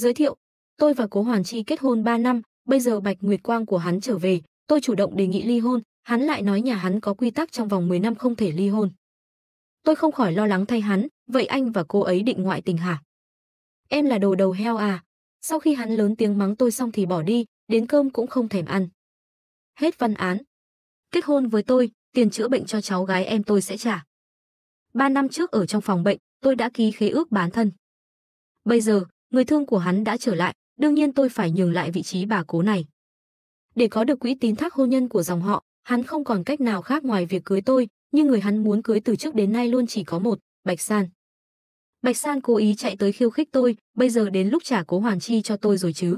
Giới thiệu, tôi và Cố Hoàn Chi kết hôn 3 năm, bây giờ Bạch Nguyệt Quang của hắn trở về, tôi chủ động đề nghị ly hôn, hắn lại nói nhà hắn có quy tắc trong vòng 10 năm không thể ly hôn. Tôi không khỏi lo lắng thay hắn, vậy anh và cô ấy định ngoại tình hả? Em là đồ đầu heo à? Sau khi hắn lớn tiếng mắng tôi xong thì bỏ đi, đến cơm cũng không thèm ăn. Hết văn án. Kết hôn với tôi, tiền chữa bệnh cho cháu gái em tôi sẽ trả. Ba năm trước ở trong phòng bệnh, tôi đã ký khế ước bán thân. Bây giờ, người thương của hắn đã trở lại, đương nhiên tôi phải nhường lại vị trí bà cố này. Để có được quỹ tín thác hôn nhân của dòng họ, hắn không còn cách nào khác ngoài việc cưới tôi, nhưng người hắn muốn cưới từ trước đến nay luôn chỉ có một, Bạch San. Bạch San cố ý chạy tới khiêu khích tôi, bây giờ đến lúc trả cố hoàn chi cho tôi rồi chứ.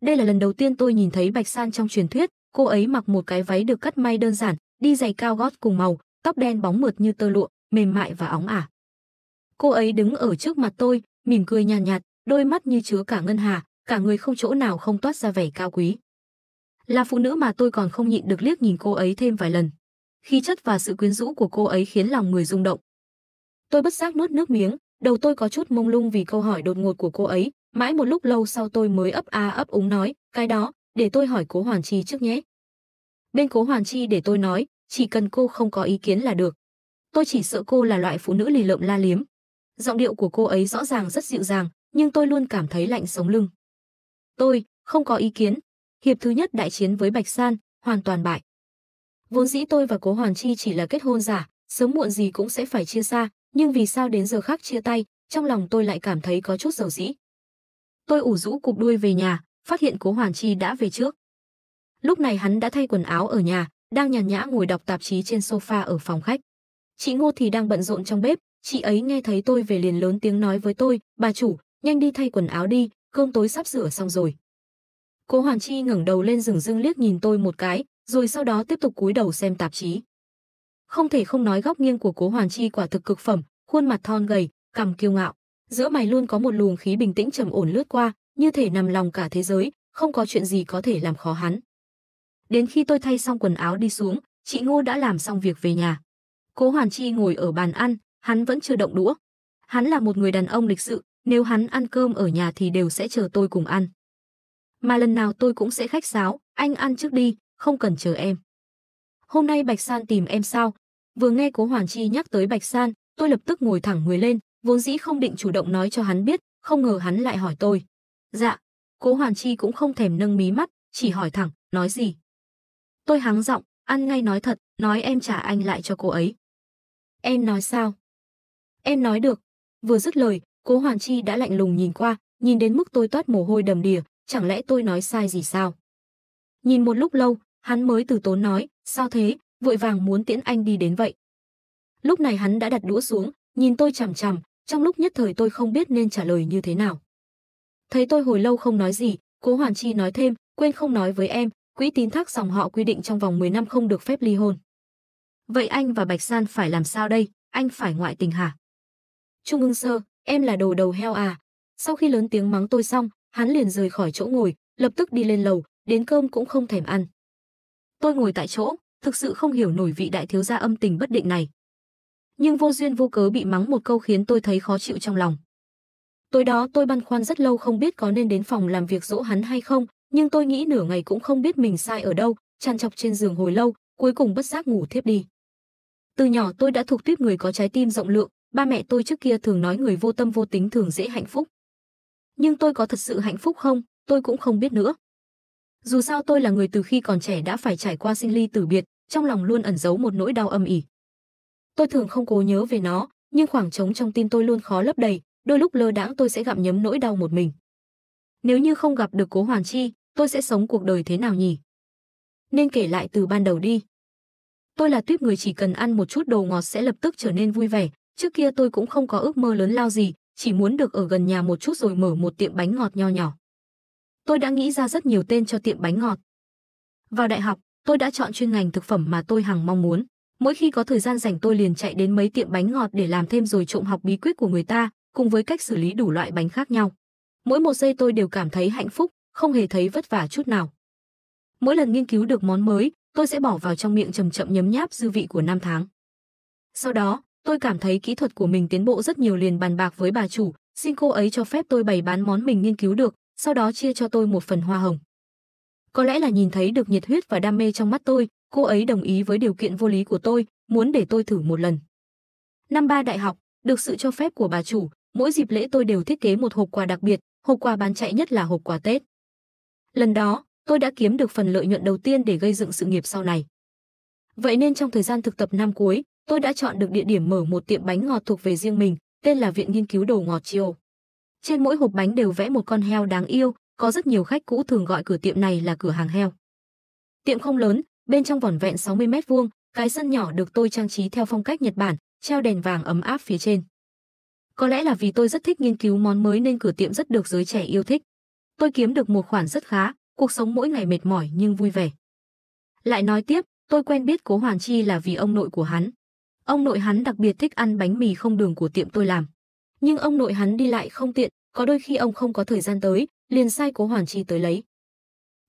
Đây là lần đầu tiên tôi nhìn thấy Bạch San trong truyền thuyết, cô ấy mặc một cái váy được cắt may đơn giản, đi giày cao gót cùng màu, tóc đen bóng mượt như tơ lụa, mềm mại và óng ả. Cô ấy đứng ở trước mặt tôi, mỉm cười nhàn nhạt, nhạt, đôi mắt như chứa cả ngân hà, cả người không chỗ nào không toát ra vẻ cao quý. Là phụ nữ mà tôi còn không nhịn được liếc nhìn cô ấy thêm vài lần. Khí chất và sự quyến rũ của cô ấy khiến lòng người rung động. Tôi bất giác nuốt nước miếng, đầu tôi có chút mông lung vì câu hỏi đột ngột của cô ấy, mãi một lúc lâu sau tôi mới ấp a ấp úng nói, cái đó, để tôi hỏi Cố Hoàn Chi trước nhé. Bên Cố Hoàn Chi để tôi nói, chỉ cần cô không có ý kiến là được. Tôi chỉ sợ cô là loại phụ nữ lì lợm la liếm. Giọng điệu của cô ấy rõ ràng rất dịu dàng, nhưng tôi luôn cảm thấy lạnh sống lưng. Tôi không có ý kiến. Hiệp thứ nhất đại chiến với Bạch San, hoàn toàn bại. Vốn dĩ tôi và Cố Hoàn Chi chỉ là kết hôn giả, sớm muộn gì cũng sẽ phải chia xa, nhưng vì sao đến giờ khác chia tay, trong lòng tôi lại cảm thấy có chút dầu dĩ. Tôi ủ rũ cục đuôi về nhà, phát hiện Cố Hoàn Chi đã về trước. Lúc này hắn đã thay quần áo ở nhà, đang nhàn nhã ngồi đọc tạp chí trên sofa ở phòng khách. Chị Ngô thì đang bận rộn trong bếp, chị ấy nghe thấy tôi về liền lớn tiếng nói với tôi, bà chủ, nhanh đi thay quần áo đi, cơm tối sắp rửa xong rồi. Cố Hoàn Chi ngẩng đầu lên rừng rưng liếc nhìn tôi một cái, rồi sau đó tiếp tục cúi đầu xem tạp chí. Không thể không nói góc nghiêng của Cố Hoàn Chi quả thực cực phẩm, khuôn mặt thon gầy, cằm kiêu ngạo, giữa mày luôn có một luồng khí bình tĩnh trầm ổn lướt qua, như thể nằm lòng cả thế giới, không có chuyện gì có thể làm khó hắn. Đến khi tôi thay xong quần áo đi xuống, chị Ngô đã làm xong việc về nhà. Cố Hoàn Chi ngồi ở bàn ăn, hắn vẫn chưa động đũa. Hắn là một người đàn ông lịch sự, nếu hắn ăn cơm ở nhà thì đều sẽ chờ tôi cùng ăn. Mà lần nào tôi cũng sẽ khách sáo, anh ăn trước đi, không cần chờ em. Hôm nay Bạch San tìm em sao? Vừa nghe Cố Hoàn Chi nhắc tới Bạch San, tôi lập tức ngồi thẳng người lên, vốn dĩ không định chủ động nói cho hắn biết, không ngờ hắn lại hỏi tôi. Dạ, Cố Hoàn Chi cũng không thèm nâng mí mắt, chỉ hỏi thẳng, nói gì? Tôi hắng giọng, ăn ngay nói thật, nói em trả anh lại cho cô ấy. Em nói sao? Em nói được. Vừa dứt lời, Cố Hoàn Chi đã lạnh lùng nhìn qua, nhìn đến mức tôi toát mồ hôi đầm đìa, chẳng lẽ tôi nói sai gì sao? Nhìn một lúc lâu, hắn mới từ tốn nói, sao thế, vội vàng muốn tiễn anh đi đến vậy. Lúc này hắn đã đặt đũa xuống, nhìn tôi chằm chằm, trong lúc nhất thời tôi không biết nên trả lời như thế nào. Thấy tôi hồi lâu không nói gì, Cố Hoàn Chi nói thêm, quên không nói với em, quỹ tín thác dòng họ quy định trong vòng 10 năm không được phép ly hôn. Vậy anh và Bạch San phải làm sao đây, anh phải ngoại tình hả? Trung ương sơ, em là đồ đầu heo à. Sau khi lớn tiếng mắng tôi xong, hắn liền rời khỏi chỗ ngồi, lập tức đi lên lầu, đến cơm cũng không thèm ăn. Tôi ngồi tại chỗ, thực sự không hiểu nổi vị đại thiếu gia âm tình bất định này. Nhưng vô duyên vô cớ bị mắng một câu khiến tôi thấy khó chịu trong lòng. Tối đó tôi băn khoăn rất lâu không biết có nên đến phòng làm việc dỗ hắn hay không, nhưng tôi nghĩ nửa ngày cũng không biết mình sai ở đâu, chăn chọc trên giường hồi lâu, cuối cùng bất giác ngủ thiếp đi. Từ nhỏ tôi đã thuộc tiếp người có trái tim rộng lượng, Ba mẹ tôi trước kia thường nói người vô tâm vô tính thường dễ hạnh phúc. Nhưng tôi có thật sự hạnh phúc không, tôi cũng không biết nữa. Dù sao tôi là người từ khi còn trẻ đã phải trải qua sinh ly tử biệt, trong lòng luôn ẩn giấu một nỗi đau âm ỉ. Tôi thường không cố nhớ về nó, nhưng khoảng trống trong tim tôi luôn khó lấp đầy, đôi lúc lơ đãng tôi sẽ gặm nhấm nỗi đau một mình. Nếu như không gặp được Cố Hoàn Chi, tôi sẽ sống cuộc đời thế nào nhỉ? Nên kể lại từ ban đầu đi. Tôi là tuyết người chỉ cần ăn một chút đồ ngọt sẽ lập tức trở nên vui vẻ, Trước kia tôi cũng không có ước mơ lớn lao gì, chỉ muốn được ở gần nhà một chút rồi mở một tiệm bánh ngọt nho nhỏ. Tôi đã nghĩ ra rất nhiều tên cho tiệm bánh ngọt. Vào đại học, tôi đã chọn chuyên ngành thực phẩm mà tôi hằng mong muốn. Mỗi khi có thời gian rảnh tôi liền chạy đến mấy tiệm bánh ngọt để làm thêm rồi trộm học bí quyết của người ta, cùng với cách xử lý đủ loại bánh khác nhau. Mỗi một giây tôi đều cảm thấy hạnh phúc, không hề thấy vất vả chút nào. Mỗi lần nghiên cứu được món mới, tôi sẽ bỏ vào trong miệng chậm chậm nhấm nháp dư vị của năm tháng. Sau đó, Tôi cảm thấy kỹ thuật của mình tiến bộ rất nhiều liền bàn bạc với bà chủ, xin cô ấy cho phép tôi bày bán món mình nghiên cứu được, sau đó chia cho tôi một phần hoa hồng. Có lẽ là nhìn thấy được nhiệt huyết và đam mê trong mắt tôi, cô ấy đồng ý với điều kiện vô lý của tôi, muốn để tôi thử một lần. Năm ba đại học, được sự cho phép của bà chủ, mỗi dịp lễ tôi đều thiết kế một hộp quà đặc biệt, hộp quà bán chạy nhất là hộp quà Tết. Lần đó, tôi đã kiếm được phần lợi nhuận đầu tiên để gây dựng sự nghiệp sau này. Vậy nên trong thời gian thực tập năm cuối, tôi đã chọn được địa điểm mở một tiệm bánh ngọt thuộc về riêng mình, tên là Viện Nghiên cứu Đồ Ngọt Chiều. Trên mỗi hộp bánh đều vẽ một con heo đáng yêu, có rất nhiều khách cũ thường gọi cửa tiệm này là cửa hàng heo. Tiệm không lớn, bên trong vỏn vẹn 60 mét vuông, cái sân nhỏ được tôi trang trí theo phong cách Nhật Bản, treo đèn vàng ấm áp phía trên. Có lẽ là vì tôi rất thích nghiên cứu món mới nên cửa tiệm rất được giới trẻ yêu thích. Tôi kiếm được một khoản rất khá, cuộc sống mỗi ngày mệt mỏi nhưng vui vẻ. Lại nói tiếp, tôi quen biết Cố Hoàn Chi là vì ông nội của hắn. Ông nội hắn đặc biệt thích ăn bánh mì không đường của tiệm tôi làm. Nhưng ông nội hắn đi lại không tiện, có đôi khi ông không có thời gian tới, liền sai Cố Hoàn Chi tới lấy.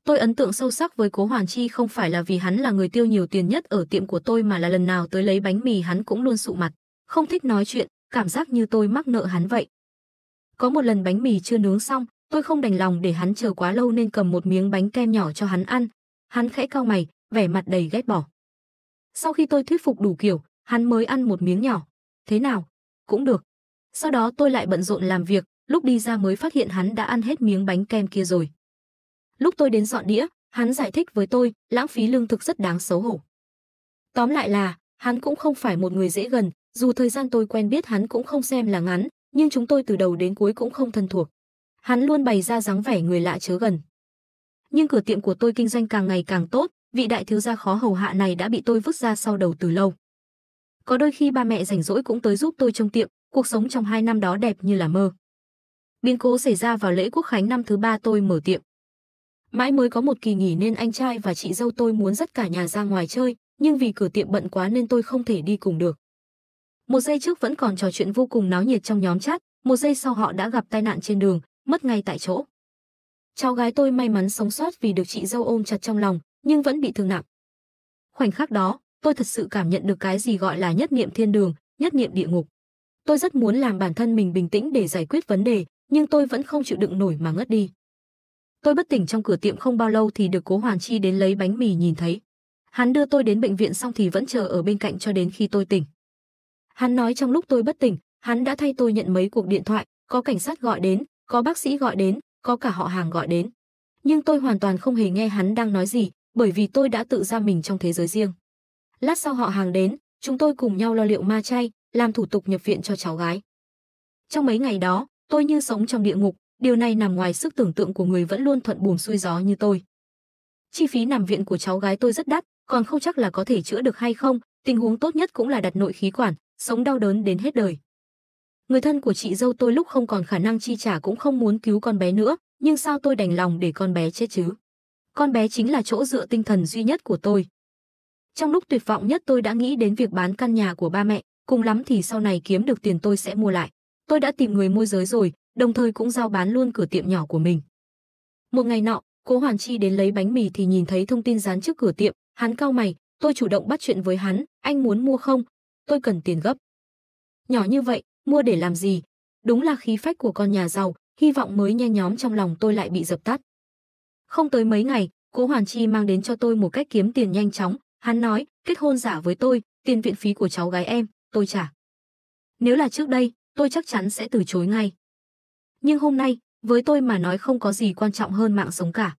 Tôi ấn tượng sâu sắc với Cố Hoàn Chi không phải là vì hắn là người tiêu nhiều tiền nhất ở tiệm của tôi mà là lần nào tới lấy bánh mì hắn cũng luôn sụ mặt, không thích nói chuyện, cảm giác như tôi mắc nợ hắn vậy. Có một lần bánh mì chưa nướng xong, tôi không đành lòng để hắn chờ quá lâu nên cầm một miếng bánh kem nhỏ cho hắn ăn. Hắn khẽ cau mày, vẻ mặt đầy ghét bỏ. Sau khi tôi thuyết phục đủ kiểu, hắn mới ăn một miếng nhỏ. Thế nào? Cũng được. Sau đó tôi lại bận rộn làm việc, lúc đi ra mới phát hiện hắn đã ăn hết miếng bánh kem kia rồi. Lúc tôi đến dọn đĩa, hắn giải thích với tôi, lãng phí lương thực rất đáng xấu hổ. Tóm lại là, hắn cũng không phải một người dễ gần, dù thời gian tôi quen biết hắn cũng không xem là ngắn, nhưng chúng tôi từ đầu đến cuối cũng không thân thuộc. Hắn luôn bày ra dáng vẻ người lạ chớ gần. Nhưng cửa tiệm của tôi kinh doanh càng ngày càng tốt, vị đại thiếu gia khó hầu hạ này đã bị tôi vứt ra sau đầu từ lâu. Có đôi khi ba mẹ rảnh rỗi cũng tới giúp tôi trong tiệm, cuộc sống trong hai năm đó đẹp như là mơ. Biến cố xảy ra vào lễ quốc khánh năm thứ ba tôi mở tiệm. Mãi mới có một kỳ nghỉ nên anh trai và chị dâu tôi muốn dắt cả nhà ra ngoài chơi, nhưng vì cửa tiệm bận quá nên tôi không thể đi cùng được. Một giây trước vẫn còn trò chuyện vô cùng náo nhiệt trong nhóm chat, một giây sau họ đã gặp tai nạn trên đường, mất ngay tại chỗ. Cháu gái tôi may mắn sống sót vì được chị dâu ôm chặt trong lòng, nhưng vẫn bị thương nặng. Khoảnh khắc đó, tôi thật sự cảm nhận được cái gì gọi là nhất niệm thiên đường, nhất niệm địa ngục. Tôi rất muốn làm bản thân mình bình tĩnh để giải quyết vấn đề, nhưng tôi vẫn không chịu đựng nổi mà ngất đi. Tôi bất tỉnh trong cửa tiệm không bao lâu thì được Cố Hoàn Chi đến lấy bánh mì nhìn thấy. Hắn đưa tôi đến bệnh viện xong thì vẫn chờ ở bên cạnh cho đến khi tôi tỉnh. Hắn nói trong lúc tôi bất tỉnh, hắn đã thay tôi nhận mấy cuộc điện thoại, có cảnh sát gọi đến, có bác sĩ gọi đến, có cả họ hàng gọi đến. Nhưng tôi hoàn toàn không hề nghe hắn đang nói gì, bởi vì tôi đã tự ra mình trong thế giới riêng. Lát sau họ hàng đến, chúng tôi cùng nhau lo liệu ma chay, làm thủ tục nhập viện cho cháu gái. Trong mấy ngày đó, tôi như sống trong địa ngục, điều này nằm ngoài sức tưởng tượng của người vẫn luôn thuận buồm xuôi gió như tôi. Chi phí nằm viện của cháu gái tôi rất đắt, còn không chắc là có thể chữa được hay không, tình huống tốt nhất cũng là đặt nội khí quản, sống đau đớn đến hết đời. Người thân của chị dâu tôi lúc không còn khả năng chi trả cũng không muốn cứu con bé nữa, nhưng sao tôi đành lòng để con bé chết chứ? Con bé chính là chỗ dựa tinh thần duy nhất của tôi. Trong lúc tuyệt vọng nhất tôi đã nghĩ đến việc bán căn nhà của ba mẹ, cùng lắm thì sau này kiếm được tiền tôi sẽ mua lại. Tôi đã tìm người môi giới rồi, đồng thời cũng giao bán luôn cửa tiệm nhỏ của mình. Một ngày nọ, Cố Hoàn Chi đến lấy bánh mì thì nhìn thấy thông tin dán trước cửa tiệm, hắn cao mày, tôi chủ động bắt chuyện với hắn, anh muốn mua không? Tôi cần tiền gấp. Nhỏ như vậy, mua để làm gì? Đúng là khí phách của con nhà giàu, hy vọng mới nhen nhóm trong lòng tôi lại bị dập tắt. Không tới mấy ngày, Cố Hoàn Chi mang đến cho tôi một cách kiếm tiền nhanh chóng, Hắn nói, kết hôn giả với tôi, tiền viện phí của cháu gái em, tôi trả. Nếu là trước đây, tôi chắc chắn sẽ từ chối ngay. Nhưng hôm nay, với tôi mà nói không có gì quan trọng hơn mạng sống cả.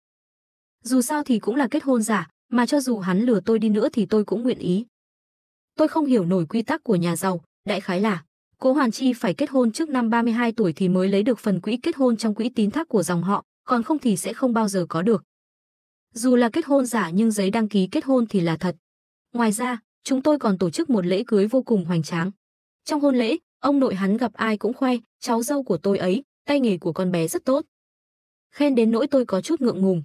Dù sao thì cũng là kết hôn giả, mà cho dù hắn lừa tôi đi nữa thì tôi cũng nguyện ý. Tôi không hiểu nổi quy tắc của nhà giàu, đại khái là Cố Hoàn Chi phải kết hôn trước năm 32 tuổi thì mới lấy được phần quỹ kết hôn trong quỹ tín thác của dòng họ, còn không thì sẽ không bao giờ có được. Dù là kết hôn giả nhưng giấy đăng ký kết hôn thì là thật. Ngoài ra, chúng tôi còn tổ chức một lễ cưới vô cùng hoành tráng. Trong hôn lễ, ông nội hắn gặp ai cũng khoe, cháu dâu của tôi ấy, tay nghề của con bé rất tốt. Khen đến nỗi tôi có chút ngượng ngùng.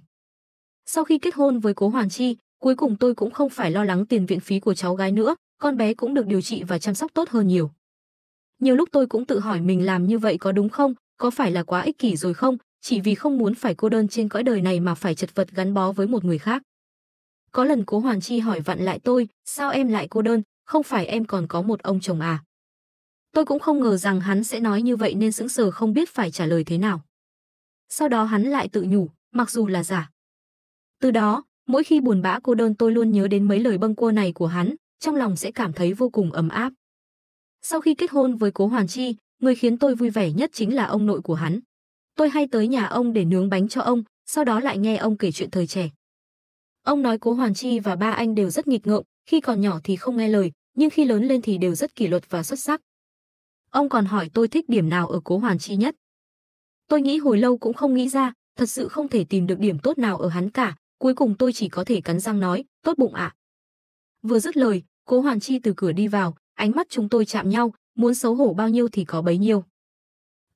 Sau khi kết hôn với Cố Hoàn Chi, cuối cùng tôi cũng không phải lo lắng tiền viện phí của cháu gái nữa, con bé cũng được điều trị và chăm sóc tốt hơn nhiều. Nhiều lúc tôi cũng tự hỏi mình làm như vậy có đúng không, có phải là quá ích kỷ rồi không, chỉ vì không muốn phải cô đơn trên cõi đời này mà phải chật vật gắn bó với một người khác. Có lần Cố Hoàn Chi hỏi vặn lại tôi, sao em lại cô đơn, không phải em còn có một ông chồng à? Tôi cũng không ngờ rằng hắn sẽ nói như vậy nên sững sờ không biết phải trả lời thế nào. Sau đó hắn lại tự nhủ, mặc dù là giả. Từ đó, mỗi khi buồn bã cô đơn tôi luôn nhớ đến mấy lời bâng quơ này của hắn, trong lòng sẽ cảm thấy vô cùng ấm áp. Sau khi kết hôn với Cố Hoàn Chi, người khiến tôi vui vẻ nhất chính là ông nội của hắn. Tôi hay tới nhà ông để nướng bánh cho ông, sau đó lại nghe ông kể chuyện thời trẻ. Ông nói cố Hoàn Chi và ba anh đều rất nghịch ngợm, khi còn nhỏ thì không nghe lời, nhưng khi lớn lên thì đều rất kỷ luật và xuất sắc. Ông còn hỏi tôi thích điểm nào ở cố Hoàn Chi nhất. Tôi nghĩ hồi lâu cũng không nghĩ ra, thật sự không thể tìm được điểm tốt nào ở hắn cả, cuối cùng tôi chỉ có thể cắn răng nói, tốt bụng ạ. Vừa dứt lời, cố Hoàn Chi từ cửa đi vào, ánh mắt chúng tôi chạm nhau, muốn xấu hổ bao nhiêu thì có bấy nhiêu.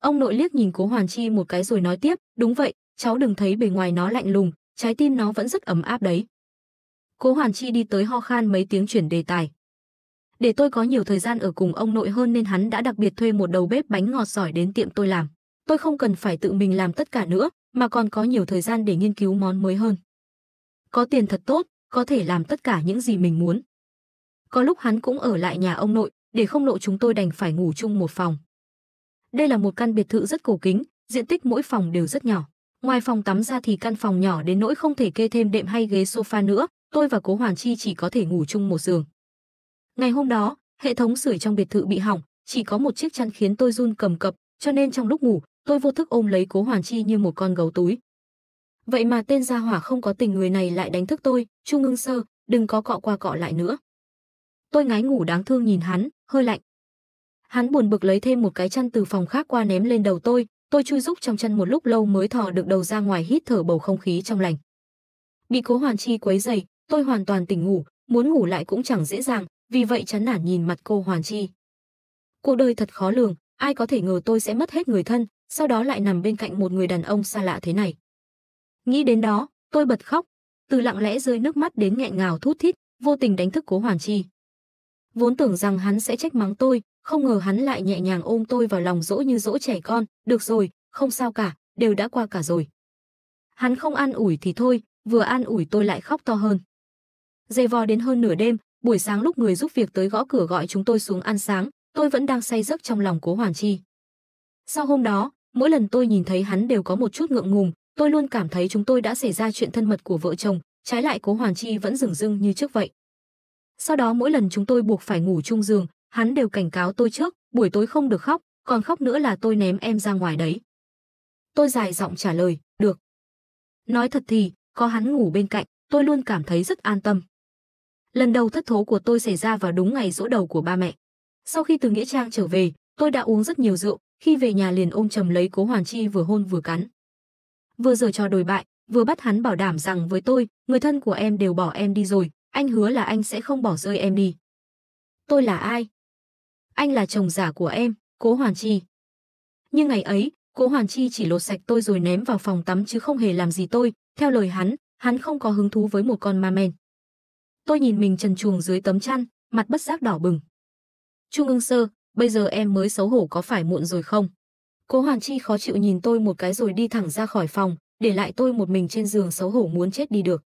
Ông nội liếc nhìn Cố Hoàn Chi một cái rồi nói tiếp, đúng vậy, cháu đừng thấy bề ngoài nó lạnh lùng, trái tim nó vẫn rất ấm áp đấy. Cố Hoàn Chi đi tới ho khan mấy tiếng chuyển đề tài. Để tôi có nhiều thời gian ở cùng ông nội hơn nên hắn đã đặc biệt thuê một đầu bếp bánh ngọt giỏi đến tiệm tôi làm. Tôi không cần phải tự mình làm tất cả nữa, mà còn có nhiều thời gian để nghiên cứu món mới hơn. Có tiền thật tốt, có thể làm tất cả những gì mình muốn. Có lúc hắn cũng ở lại nhà ông nội, để không lộ chúng tôi đành phải ngủ chung một phòng. Đây là một căn biệt thự rất cổ kính, diện tích mỗi phòng đều rất nhỏ. Ngoài phòng tắm ra thì căn phòng nhỏ đến nỗi không thể kê thêm đệm hay ghế sofa nữa, tôi và Cố Hoàn Chi chỉ có thể ngủ chung một giường. Ngày hôm đó, hệ thống sưởi trong biệt thự bị hỏng, chỉ có một chiếc chăn khiến tôi run cầm cập, cho nên trong lúc ngủ, tôi vô thức ôm lấy Cố Hoàn Chi như một con gấu túi. Vậy mà tên gia hỏa không có tình người này lại đánh thức tôi, Trung Ngưng Sơ, đừng có cọ qua cọ lại nữa. Tôi ngái ngủ đáng thương nhìn hắn, hơi lạnh, Hắn buồn bực lấy thêm một cái chăn từ phòng khác qua ném lên đầu tôi, tôi chui rúc trong chân một lúc lâu mới thò được đầu ra ngoài hít thở bầu không khí trong lành. Bị cố hoàn chi quấy dày, tôi hoàn toàn tỉnh ngủ, muốn ngủ lại cũng chẳng dễ dàng, vì vậy chán nản nhìn mặt cô hoàn chi. Cuộc đời thật khó lường, ai có thể ngờ tôi sẽ mất hết người thân, sau đó lại nằm bên cạnh một người đàn ông xa lạ thế này. Nghĩ đến đó, tôi bật khóc, từ lặng lẽ rơi nước mắt đến nghẹn ngào thút thít, vô tình đánh thức cố hoàn chi. Vốn tưởng rằng hắn sẽ trách mắng tôi, không ngờ hắn lại nhẹ nhàng ôm tôi vào lòng dỗ như dỗ trẻ con, được rồi, không sao cả, đều đã qua cả rồi. Hắn không an ủi thì thôi, vừa an ủi tôi lại khóc to hơn. Dày vò đến hơn nửa đêm, buổi sáng lúc người giúp việc tới gõ cửa gọi chúng tôi xuống ăn sáng, tôi vẫn đang say giấc trong lòng cố Hoàn Chi. Sau hôm đó, mỗi lần tôi nhìn thấy hắn đều có một chút ngượng ngùng, tôi luôn cảm thấy chúng tôi đã xảy ra chuyện thân mật của vợ chồng, trái lại cố Hoàn Chi vẫn rừng rưng như trước vậy. Sau đó mỗi lần chúng tôi buộc phải ngủ chung giường, hắn đều cảnh cáo tôi trước, buổi tối không được khóc, còn khóc nữa là tôi ném em ra ngoài đấy. Tôi dài giọng trả lời, được. Nói thật thì, có hắn ngủ bên cạnh, tôi luôn cảm thấy rất an tâm. Lần đầu thất thố của tôi xảy ra vào đúng ngày dỗ đầu của ba mẹ. Sau khi từ Nghĩa Trang trở về, tôi đã uống rất nhiều rượu, khi về nhà liền ôm chầm lấy cố Hoàn Chi vừa hôn vừa cắn. Vừa giờ trò đồi bại, vừa bắt hắn bảo đảm rằng với tôi, người thân của em đều bỏ em đi rồi, anh hứa là anh sẽ không bỏ rơi em đi. Tôi là ai? anh là chồng giả của em, cố Hoàn Chi. Nhưng ngày ấy, cố Hoàn Chi chỉ lột sạch tôi rồi ném vào phòng tắm chứ không hề làm gì tôi, theo lời hắn, hắn không có hứng thú với một con ma men. Tôi nhìn mình trần truồng dưới tấm chăn, mặt bất giác đỏ bừng. Trung ương sơ, bây giờ em mới xấu hổ có phải muộn rồi không? Cố Hoàn Chi khó chịu nhìn tôi một cái rồi đi thẳng ra khỏi phòng, để lại tôi một mình trên giường xấu hổ muốn chết đi được.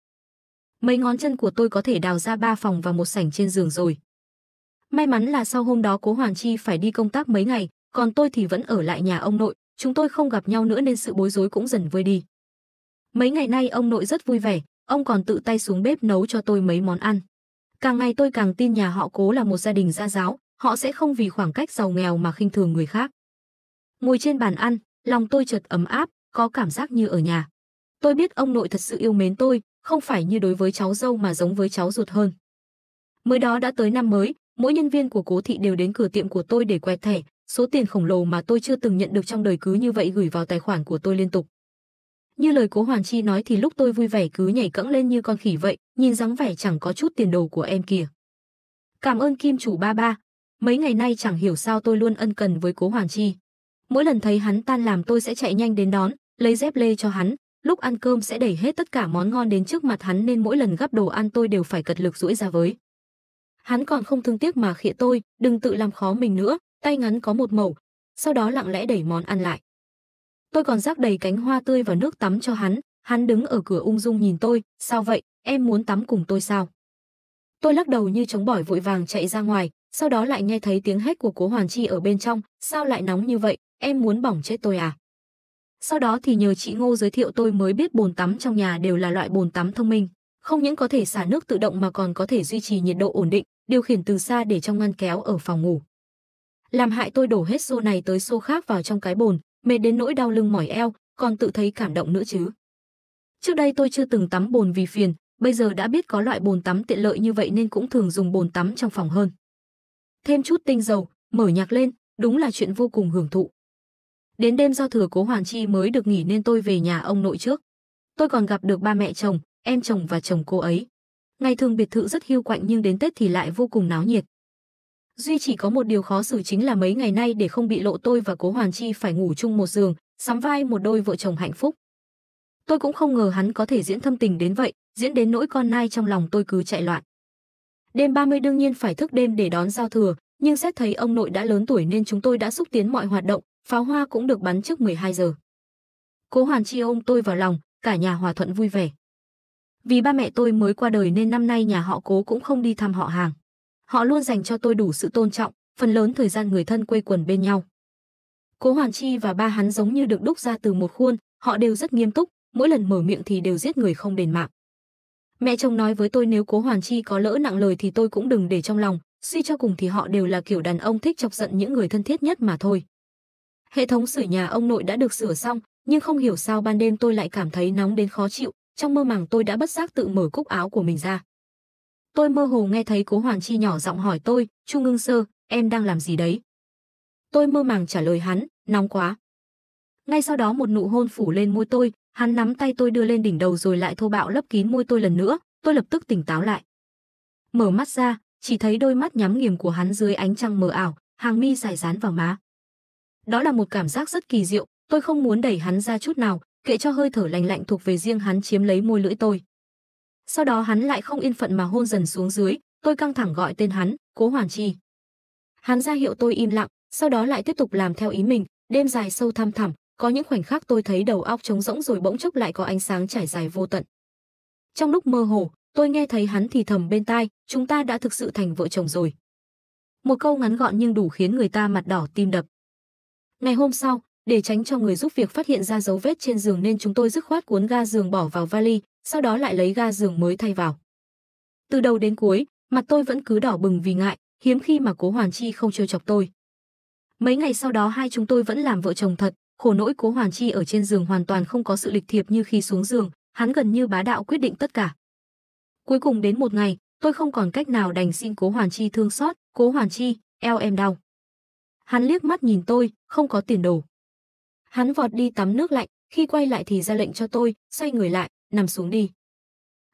Mấy ngón chân của tôi có thể đào ra ba phòng và một sảnh trên giường rồi. May mắn là sau hôm đó Cố Hoàng Chi phải đi công tác mấy ngày, còn tôi thì vẫn ở lại nhà ông nội, chúng tôi không gặp nhau nữa nên sự bối rối cũng dần vơi đi. Mấy ngày nay ông nội rất vui vẻ, ông còn tự tay xuống bếp nấu cho tôi mấy món ăn. Càng ngày tôi càng tin nhà họ Cố là một gia đình gia giáo, họ sẽ không vì khoảng cách giàu nghèo mà khinh thường người khác. Ngồi trên bàn ăn, lòng tôi chợt ấm áp, có cảm giác như ở nhà. Tôi biết ông nội thật sự yêu mến tôi, không phải như đối với cháu dâu mà giống với cháu ruột hơn. Mới đó đã tới năm mới, Mỗi nhân viên của cố thị đều đến cửa tiệm của tôi để quẹt thẻ, số tiền khổng lồ mà tôi chưa từng nhận được trong đời cứ như vậy gửi vào tài khoản của tôi liên tục. Như lời cố Hoàn Chi nói thì lúc tôi vui vẻ cứ nhảy cẫng lên như con khỉ vậy, nhìn dáng vẻ chẳng có chút tiền đồ của em kìa. Cảm ơn Kim chủ ba ba. Mấy ngày nay chẳng hiểu sao tôi luôn ân cần với cố Hoàn Chi. Mỗi lần thấy hắn tan làm tôi sẽ chạy nhanh đến đón, lấy dép lê cho hắn. Lúc ăn cơm sẽ đẩy hết tất cả món ngon đến trước mặt hắn nên mỗi lần gắp đồ ăn tôi đều phải cật lực rũi ra với hắn còn không thương tiếc mà khịa tôi, đừng tự làm khó mình nữa, tay ngắn có một mẩu, sau đó lặng lẽ đẩy món ăn lại. Tôi còn rác đầy cánh hoa tươi và nước tắm cho hắn, hắn đứng ở cửa ung dung nhìn tôi, sao vậy, em muốn tắm cùng tôi sao? Tôi lắc đầu như chống bỏi vội vàng chạy ra ngoài, sau đó lại nghe thấy tiếng hét của cố Hoàn Chi ở bên trong, sao lại nóng như vậy, em muốn bỏng chết tôi à? Sau đó thì nhờ chị Ngô giới thiệu tôi mới biết bồn tắm trong nhà đều là loại bồn tắm thông minh không những có thể xả nước tự động mà còn có thể duy trì nhiệt độ ổn định, điều khiển từ xa để trong ngăn kéo ở phòng ngủ. Làm hại tôi đổ hết xô này tới xô khác vào trong cái bồn, mệt đến nỗi đau lưng mỏi eo, còn tự thấy cảm động nữa chứ. Trước đây tôi chưa từng tắm bồn vì phiền, bây giờ đã biết có loại bồn tắm tiện lợi như vậy nên cũng thường dùng bồn tắm trong phòng hơn. Thêm chút tinh dầu, mở nhạc lên, đúng là chuyện vô cùng hưởng thụ. Đến đêm do thừa cố Hoàn Chi mới được nghỉ nên tôi về nhà ông nội trước. Tôi còn gặp được ba mẹ chồng, em chồng và chồng cô ấy. Ngày thường biệt thự rất hiu quạnh nhưng đến Tết thì lại vô cùng náo nhiệt. Duy chỉ có một điều khó xử chính là mấy ngày nay để không bị lộ tôi và cố Hoàn Chi phải ngủ chung một giường, sắm vai một đôi vợ chồng hạnh phúc. Tôi cũng không ngờ hắn có thể diễn thâm tình đến vậy, diễn đến nỗi con nai trong lòng tôi cứ chạy loạn. Đêm 30 đương nhiên phải thức đêm để đón giao thừa, nhưng xét thấy ông nội đã lớn tuổi nên chúng tôi đã xúc tiến mọi hoạt động, pháo hoa cũng được bắn trước 12 giờ. Cố Hoàn Chi ôm tôi vào lòng, cả nhà hòa thuận vui vẻ. Vì ba mẹ tôi mới qua đời nên năm nay nhà họ cố cũng không đi thăm họ hàng. Họ luôn dành cho tôi đủ sự tôn trọng, phần lớn thời gian người thân quây quần bên nhau. Cố Hoàn Chi và ba hắn giống như được đúc ra từ một khuôn, họ đều rất nghiêm túc, mỗi lần mở miệng thì đều giết người không đền mạng. Mẹ chồng nói với tôi nếu Cố Hoàn Chi có lỡ nặng lời thì tôi cũng đừng để trong lòng, suy cho cùng thì họ đều là kiểu đàn ông thích chọc giận những người thân thiết nhất mà thôi. Hệ thống sửa nhà ông nội đã được sửa xong, nhưng không hiểu sao ban đêm tôi lại cảm thấy nóng đến khó chịu, trong mơ màng tôi đã bất giác tự mở cúc áo của mình ra. Tôi mơ hồ nghe thấy Cố Hoàng Chi nhỏ giọng hỏi tôi, trung Ngưng Sơ, em đang làm gì đấy?" Tôi mơ màng trả lời hắn, "Nóng quá." Ngay sau đó một nụ hôn phủ lên môi tôi, hắn nắm tay tôi đưa lên đỉnh đầu rồi lại thô bạo lấp kín môi tôi lần nữa, tôi lập tức tỉnh táo lại. Mở mắt ra, chỉ thấy đôi mắt nhắm nghiền của hắn dưới ánh trăng mờ ảo, hàng mi dài dán vào má. Đó là một cảm giác rất kỳ diệu, tôi không muốn đẩy hắn ra chút nào, kệ cho hơi thở lành lạnh thuộc về riêng hắn chiếm lấy môi lưỡi tôi. Sau đó hắn lại không yên phận mà hôn dần xuống dưới, tôi căng thẳng gọi tên hắn, Cố Hoàn Chi. Hắn ra hiệu tôi im lặng, sau đó lại tiếp tục làm theo ý mình, đêm dài sâu thăm thẳm, có những khoảnh khắc tôi thấy đầu óc trống rỗng rồi bỗng chốc lại có ánh sáng trải dài vô tận. Trong lúc mơ hồ, tôi nghe thấy hắn thì thầm bên tai, chúng ta đã thực sự thành vợ chồng rồi. Một câu ngắn gọn nhưng đủ khiến người ta mặt đỏ tim đập. Ngày hôm sau, để tránh cho người giúp việc phát hiện ra dấu vết trên giường nên chúng tôi dứt khoát cuốn ga giường bỏ vào vali, sau đó lại lấy ga giường mới thay vào. Từ đầu đến cuối, mặt tôi vẫn cứ đỏ bừng vì ngại, hiếm khi mà Cố Hoàn Chi không trêu chọc tôi. Mấy ngày sau đó hai chúng tôi vẫn làm vợ chồng thật, khổ nỗi Cố Hoàn Chi ở trên giường hoàn toàn không có sự lịch thiệp như khi xuống giường, hắn gần như bá đạo quyết định tất cả. Cuối cùng đến một ngày, tôi không còn cách nào đành xin Cố Hoàn Chi thương xót, "Cố Hoàn Chi, eo em đau." Hắn liếc mắt nhìn tôi, không có tiền đồ. Hắn vọt đi tắm nước lạnh, khi quay lại thì ra lệnh cho tôi, xoay người lại, nằm xuống đi.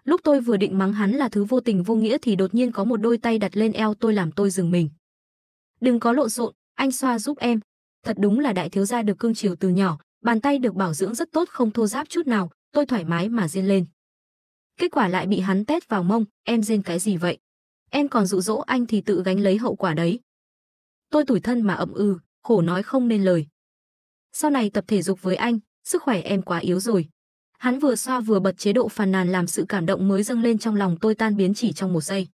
Lúc tôi vừa định mắng hắn là thứ vô tình vô nghĩa thì đột nhiên có một đôi tay đặt lên eo tôi làm tôi dừng mình. Đừng có lộn xộn, anh xoa giúp em. Thật đúng là đại thiếu gia được cương chiều từ nhỏ, bàn tay được bảo dưỡng rất tốt không thô ráp chút nào, tôi thoải mái mà rên lên. Kết quả lại bị hắn tét vào mông, em rên cái gì vậy? Em còn dụ dỗ anh thì tự gánh lấy hậu quả đấy. Tôi tủi thân mà ậm ừ, khổ nói không nên lời. Sau này tập thể dục với anh, sức khỏe em quá yếu rồi. Hắn vừa xoa vừa bật chế độ phàn nàn làm sự cảm động mới dâng lên trong lòng tôi tan biến chỉ trong một giây.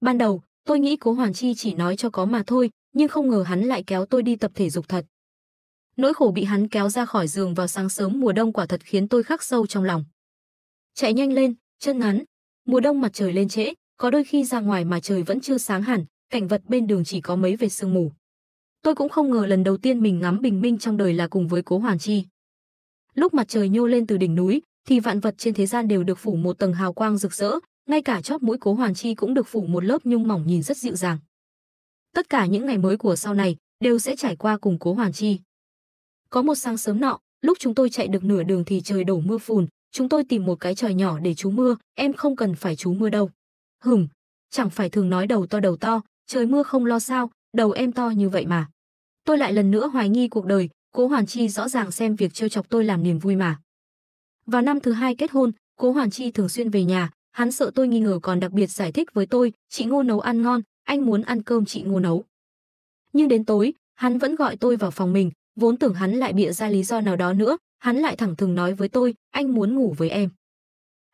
Ban đầu, tôi nghĩ cố hoàng Chi chỉ nói cho có mà thôi, nhưng không ngờ hắn lại kéo tôi đi tập thể dục thật. Nỗi khổ bị hắn kéo ra khỏi giường vào sáng sớm mùa đông quả thật khiến tôi khắc sâu trong lòng. Chạy nhanh lên, chân ngắn. Mùa đông mặt trời lên trễ, có đôi khi ra ngoài mà trời vẫn chưa sáng hẳn, cảnh vật bên đường chỉ có mấy vệt sương mù. Tôi cũng không ngờ lần đầu tiên mình ngắm bình minh trong đời là cùng với Cố Hoàn Chi. Lúc mặt trời nhô lên từ đỉnh núi, thì vạn vật trên thế gian đều được phủ một tầng hào quang rực rỡ, ngay cả chóp mũi Cố Hoàn Chi cũng được phủ một lớp nhung mỏng nhìn rất dịu dàng. Tất cả những ngày mới của sau này đều sẽ trải qua cùng Cố Hoàn Chi. Có một sáng sớm nọ, lúc chúng tôi chạy được nửa đường thì trời đổ mưa phùn, chúng tôi tìm một cái tròi nhỏ để trú mưa, em không cần phải trú mưa đâu. Hừm, chẳng phải thường nói đầu to đầu to, trời mưa không lo sao, đầu em to như vậy mà. Tôi lại lần nữa hoài nghi cuộc đời, Cố Hoàn Chi rõ ràng xem việc trêu chọc tôi làm niềm vui mà. Vào năm thứ hai kết hôn, Cố Hoàn Chi thường xuyên về nhà, hắn sợ tôi nghi ngờ còn đặc biệt giải thích với tôi, chị Ngô nấu ăn ngon, anh muốn ăn cơm chị Ngô nấu. Nhưng đến tối, hắn vẫn gọi tôi vào phòng mình, vốn tưởng hắn lại bịa ra lý do nào đó nữa, hắn lại thẳng thừng nói với tôi, anh muốn ngủ với em.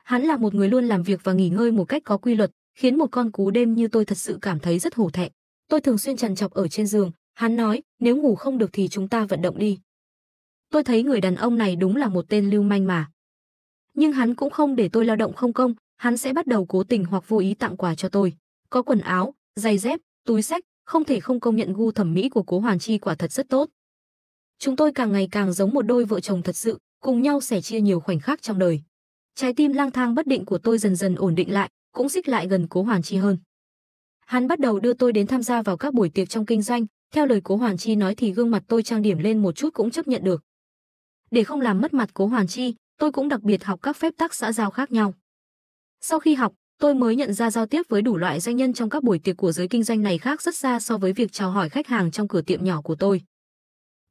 Hắn là một người luôn làm việc và nghỉ ngơi một cách có quy luật, khiến một con cú đêm như tôi thật sự cảm thấy rất hổ thẹn. Tôi thường xuyên trằn trọc ở trên giường, hắn nói, nếu ngủ không được thì chúng ta vận động đi. Tôi thấy người đàn ông này đúng là một tên lưu manh mà. Nhưng hắn cũng không để tôi lao động không công, hắn sẽ bắt đầu cố tình hoặc vô ý tặng quà cho tôi. Có quần áo, giày dép, túi sách, không thể không công nhận gu thẩm mỹ của cố Hoàn Chi quả thật rất tốt. Chúng tôi càng ngày càng giống một đôi vợ chồng thật sự, cùng nhau sẻ chia nhiều khoảnh khắc trong đời. Trái tim lang thang bất định của tôi dần dần ổn định lại, cũng xích lại gần cố Hoàn Chi hơn. Hắn bắt đầu đưa tôi đến tham gia vào các buổi tiệc trong kinh doanh, theo lời Cố Hoàn Chi nói thì gương mặt tôi trang điểm lên một chút cũng chấp nhận được. Để không làm mất mặt Cố Hoàn Chi, tôi cũng đặc biệt học các phép tắc xã giao khác nhau. Sau khi học, tôi mới nhận ra giao tiếp với đủ loại doanh nhân trong các buổi tiệc của giới kinh doanh này khác rất xa so với việc chào hỏi khách hàng trong cửa tiệm nhỏ của tôi.